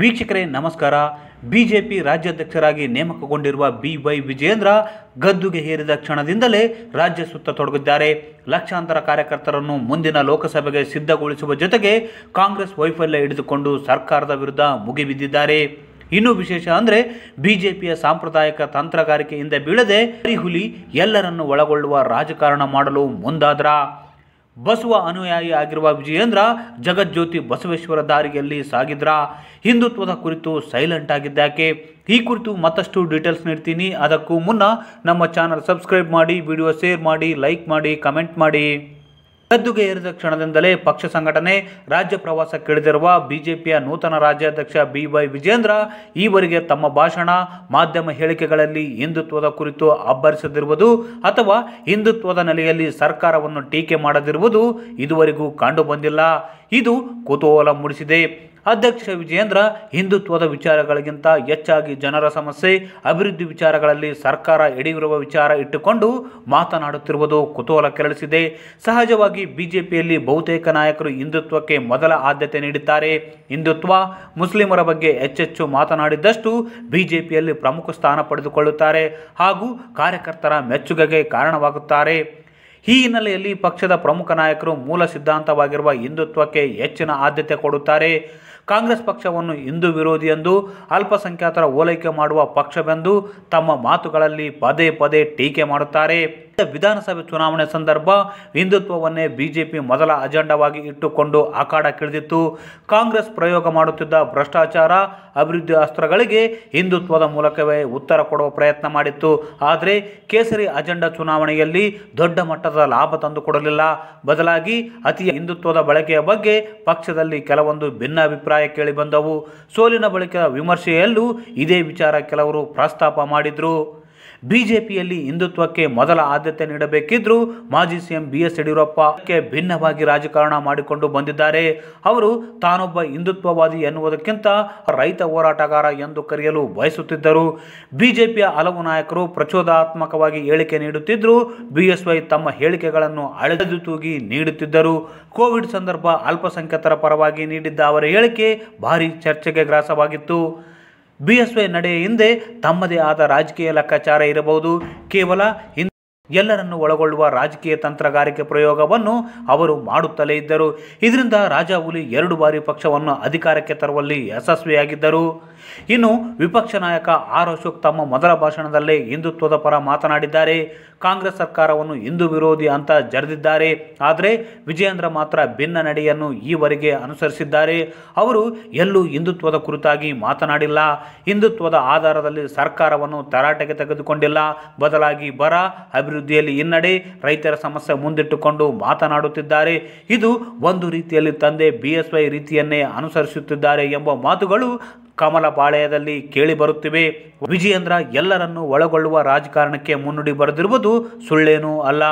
ವೀಕ್ಷಕರೇ ನಮಸ್ಕಾರ ಬಿಜೆಪಿ ರಾಜ್ಯಾಧ್ಯಕ್ಷರಾಗಿ ನೇಮಕಗೊಂಡಿರುವ ಬಿ ವೈ ವಿಜಯೇಂದ್ರ ಗದ್ದುಗೆ ಹೇರಿದ ಕ್ಷಣದಿಂದಲೇ ರಾಜ್ಯ ಸುತ್ತ ತೊಡಗಿದ್ದಾರೆ ಲಕ್ಷಾಂತರ ಕಾರ್ಯಕರ್ತರನ್ನು ಮುಂದಿನ ಲೋಕಸಭೆಗೆ ಸಿದ್ಧಗೊಳಿಸುವ ಜೊತೆಗೆ ಕಾಂಗ್ರೆಸ್ ವೈಫಲ್ಯ ಹಿಡಿದುಕೊಂಡು ಸರ್ಕಾರದ ವಿರುದ್ಧ ಮುಗಿಬಿದ್ದಿದ್ದಾರೆ ಇನ್ನೂ ವಿಶೇಷ ಅಂದರೆ ಬಿಜೆಪಿಯ ಸಾಂಪ್ರದಾಯಿಕ ತಂತ್ರಗಾರಿಕೆಯಿಂದ ಬೀಳದೆ ಹುಲಿ ಎಲ್ಲರನ್ನು ಒಳಗೊಳ್ಳುವ ರಾಜಕಾರಣ ಮಾಡಲು ಮುಂದಾದ್ರ ಬಸವ ಅನುಯಾಯಿ ಆಗಿರುವ ವಿಜಯೇಂದ್ರ ಜಗಜ್ಯೋತಿ ಬಸವೇಶ್ವರ ದಾರಿಯಲ್ಲಿ ಸಾಗಿದ್ರ ಹಿಂದುತ್ವದ ಕುರಿತು ಸೈಲೆಂಟ್ ಆಗಿದ್ದಾಕೆ ಈ ಕುರಿತು ಮತ್ತಷ್ಟು ಡೀಟೇಲ್ಸ್ ನೀಡ್ತೀನಿ ಅದಕ್ಕೂ ಮುನ್ನ ನಮ್ಮ ಚಾನಲ್ ಸಬ್ಸ್ಕ್ರೈಬ್ ಮಾಡಿ ವಿಡಿಯೋ ಶೇರ್ ಮಾಡಿ ಲೈಕ್ ಮಾಡಿ ಕಮೆಂಟ್ ಮಾಡಿ ಗದ್ದುಗೆ ಏರಿದ ಕ್ಷಣದಿಂದಲೇ ಪಕ್ಷ ಸಂಘಟನೆ ರಾಜ್ಯ ಪ್ರವಾಸಕ್ಕಿಳಿದಿರುವ ಬಿಜೆಪಿಯ ನೂತನ ರಾಜ್ಯಾಧ್ಯಕ್ಷ ಬಿ ವೈ ವಿಜೇಂದ್ರ ಈವರೆಗೆ ತಮ್ಮ ಭಾಷಣ ಮಾಧ್ಯಮ ಹೇಳಿಕೆಗಳಲ್ಲಿ ಹಿಂದುತ್ವದ ಕುರಿತು ಅಬ್ಬರಿಸದಿರುವುದು ಅಥವಾ ಹಿಂದುತ್ವದ ನೆಲೆಯಲ್ಲಿ ಸರ್ಕಾರವನ್ನು ಟೀಕೆ ಮಾಡದಿರುವುದು ಇದುವರೆಗೂ ಕಂಡುಬಂದಿಲ್ಲ ಇದು ಕುತೂಹಲ ಮೂಡಿಸಿದೆ ಅಧ್ಯಕ್ಷ ವಿಜಯೇಂದ್ರ ಹಿಂದುತ್ವದ ವಿಚಾರಗಳಿಗಿಂತ ಹೆಚ್ಚಾಗಿ ಜನರ ಸಮಸ್ಯೆ ಅಭಿವೃದ್ಧಿ ವಿಚಾರಗಳಲ್ಲಿ ಸರ್ಕಾರ ಎಡೆಯಿರುವ ವಿಚಾರ ಇಟ್ಟುಕೊಂಡು ಮಾತನಾಡುತ್ತಿರುವುದು ಕುತೂಹಲ ಕೆರಳಿಸಿದೆ ಸಹಜವಾಗಿ ಬಿಜೆಪಿಯಲ್ಲಿ ಬಹುತೇಕ ನಾಯಕರು ಹಿಂದುತ್ವಕ್ಕೆ ಮೊದಲ ಆದ್ಯತೆ ನೀಡಿದ್ದಾರೆ ಹಿಂದುತ್ವ ಮುಸ್ಲಿಮರ ಬಗ್ಗೆ ಹೆಚ್ಚೆಚ್ಚು ಮಾತನಾಡಿದ್ದಷ್ಟು ಬಿಜೆಪಿಯಲ್ಲಿ ಪ್ರಮುಖ ಸ್ಥಾನ ಪಡೆದುಕೊಳ್ಳುತ್ತಾರೆ ಹಾಗೂ ಕಾರ್ಯಕರ್ತರ ಮೆಚ್ಚುಗೆಗೆ ಕಾರಣವಾಗುತ್ತಾರೆ ಈ ಹಿನ್ನೆಲೆಯಲ್ಲಿ ಪಕ್ಷದ ಪ್ರಮುಖ ನಾಯಕರು ಮೂಲ ಸಿದ್ಧಾಂತವಾಗಿರುವ ಹಿಂದುತ್ವಕ್ಕೆ ಹೆಚ್ಚಿನ ಆದ್ಯತೆ ಕೊಡುತ್ತಾರೆ ಕಾಂಗ್ರೆಸ್ ಪಕ್ಷವನ್ನು ಹಿಂದೂ ವಿರೋಧಿ ಎಂದು ಅಲ್ಪಸಂಖ್ಯಾತರ ಓಲೈಕೆ ಮಾಡುವ ಪಕ್ಷವೆಂದು ತಮ್ಮ ಮಾತುಗಳಲ್ಲಿ ಪದೇ ಪದೇ ಟೀಕೆ ಮಾಡುತ್ತಾರೆ ವಿಧಾನಸಭೆ ಚುನಾವಣೆ ಸಂದರ್ಭ ಹಿಂದುತ್ವವನ್ನೇ ಬಿಜೆಪಿ ಮೊದಲ ಅಜೆಂಡಾವಾಗಿ ಇಟ್ಟುಕೊಂಡು ಅಖಾಡಕ್ಕಿಳಿದಿತ್ತು ಕಾಂಗ್ರೆಸ್ ಪ್ರಯೋಗ ಮಾಡುತ್ತಿದ್ದ ಭ್ರಷ್ಟಾಚಾರ ಅಭಿವೃದ್ಧಿ ಅಸ್ತ್ರಗಳಿಗೆ ಹಿಂದುತ್ವದ ಮೂಲಕವೇ ಉತ್ತರ ಕೊಡುವ ಪ್ರಯತ್ನ ಮಾಡಿತ್ತು ಆದರೆ ಕೇಸರಿ ಅಜೆಂಡಾ ಚುನಾವಣೆಯಲ್ಲಿ ದೊಡ್ಡ ಮಟ್ಟದ ಲಾಭ ತಂದುಕೊಡಲಿಲ್ಲ ಬದಲಾಗಿ ಅತಿ ಹಿಂದುತ್ವದ ಬಳಕೆಯ ಬಗ್ಗೆ ಪಕ್ಷದಲ್ಲಿ ಕೆಲವೊಂದು ಭಿನ್ನಾಭಿಪ್ರಾಯ ಕೇಳಿಬಂದವು ಸೋಲಿನ ಬಳಿಕ ವಿಮರ್ಶೆಯಲ್ಲೂ ಇದೇ ವಿಚಾರ ಕೆಲವರು ಪ್ರಸ್ತಾಪ ಮಾಡಿದರು ಬಿಜೆಪಿಯಲ್ಲಿ ಹಿಂದುತ್ವಕ್ಕೆ ಮೊದಲ ಆದ್ಯತೆ ನೀಡಬೇಕಿದ್ದರೂ ಮಾಜಿ ಸಿಎಂ ಬಿ ಎಸ್ ಯಡಿಯೂರಪ್ಪಕ್ಕೆ ಭಿನ್ನವಾಗಿ ರಾಜಕಾರಣ ಮಾಡಿಕೊಂಡು ಬಂದಿದ್ದಾರೆ ಅವರು ತಾನೊಬ್ಬ ಹಿಂದುತ್ವವಾದಿ ಎನ್ನುವುದಕ್ಕಿಂತ ರೈತ ಹೋರಾಟಗಾರ ಎಂದು ಕರೆಯಲು ಬಯಸುತ್ತಿದ್ದರು ಬಿಜೆಪಿಯ ಹಲವು ನಾಯಕರು ಪ್ರಚೋದಾತ್ಮಕವಾಗಿ ಹೇಳಿಕೆ ನೀಡುತ್ತಿದ್ದರೂ ಬಿಎಸ್ವೈ ತಮ್ಮ ಹೇಳಿಕೆಗಳನ್ನು ಅಳೆದು ತೂಗಿ ನೀಡುತ್ತಿದ್ದರು ಕೋವಿಡ್ ಸಂದರ್ಭ ಅಲ್ಪಸಂಖ್ಯಾತರ ಪರವಾಗಿ ನೀಡಿದ್ದ ಅವರ ಹೇಳಿಕೆ ಭಾರಿ ಚರ್ಚೆಗೆ ಗ್ರಾಸವಾಗಿತ್ತು ಬಿ ಎಸ್ ವೈ ನಡೆಯ ಹಿಂದೆ ತಮ್ಮದೇ ಆದ ರಾಜಕೀಯ ಲೆಕ್ಕಾಚಾರ ಇರಬಹುದು ಕೇವಲ ಎಲ್ಲರನ್ನು ಒಳಗೊಳ್ಳುವ ರಾಜಕೀಯ ತಂತ್ರಗಾರಿಕೆ ಪ್ರಯೋಗವನ್ನು ಅವರು ಮಾಡುತ್ತಲೇ ಇದ್ದರು ಇದರಿಂದ ರಾಜ ಹುಲಿ ಎರಡು ಬಾರಿ ಪಕ್ಷವನ್ನು ಅಧಿಕಾರಕ್ಕೆ ತರುವಲ್ಲಿ ಯಶಸ್ವಿಯಾಗಿದ್ದರು ಇನ್ನು ವಿಪಕ್ಷ ನಾಯಕ ಆರ್ ಅಶೋಕ್ ತಮ್ಮ ಮೊದಲ ಭಾಷಣದಲ್ಲೇ ಹಿಂದುತ್ವದ ಪರ ಮಾತನಾಡಿದ್ದಾರೆ ಕಾಂಗ್ರೆಸ್ ಸರ್ಕಾರವನ್ನು ಹಿಂದೂ ವಿರೋಧಿ ಅಂತ ಜರೆದಿದ್ದಾರೆ ಆದರೆ ವಿಜಯೇಂದ್ರ ಮಾತ್ರ ಭಿನ್ನ ನಡೆಯನ್ನು ಈವರೆಗೆ ಅನುಸರಿಸಿದ್ದಾರೆ ಅವರು ಎಲ್ಲೂ ಹಿಂದುತ್ವದ ಕುರಿತಾಗಿ ಮಾತನಾಡಿಲ್ಲ ಹಿಂದುತ್ವದ ಆಧಾರದಲ್ಲಿ ಸರ್ಕಾರವನ್ನು ತರಾಟೆಗೆ ತೆಗೆದುಕೊಂಡಿಲ್ಲ ಬದಲಾಗಿ ಬರ ಅಭಿವೃದ್ಧಿ ಅಭಿವೃದ್ಧಿಯಲ್ಲಿ ಹಿನ್ನಡೆ ರೈತರ ಸಮಸ್ಯೆ ಮುಂದಿಟ್ಟುಕೊಂಡು ಮಾತನಾಡುತ್ತಿದ್ದಾರೆ ಇದು ಒಂದು ರೀತಿಯಲ್ಲಿ ತಂದೆ ಬಿ ಎಸ್ ವೈ ರೀತಿಯನ್ನೇ ಅನುಸರಿಸುತ್ತಿದ್ದಾರೆ ಎಂಬ ಮಾತುಗಳು ಕಮಲ ಪಾಳೆಯದಲ್ಲಿ ಕೇಳಿಬರುತ್ತಿವೆ ವಿಜಯೇಂದ್ರ ಎಲ್ಲರನ್ನು ಒಳಗೊಳ್ಳುವ ರಾಜಕಾರಣಕ್ಕೆ ಮುನ್ನುಡಿ ಬರೆದಿರುವುದು ಸುಳ್ಳೇನೂ ಅಲ್ಲ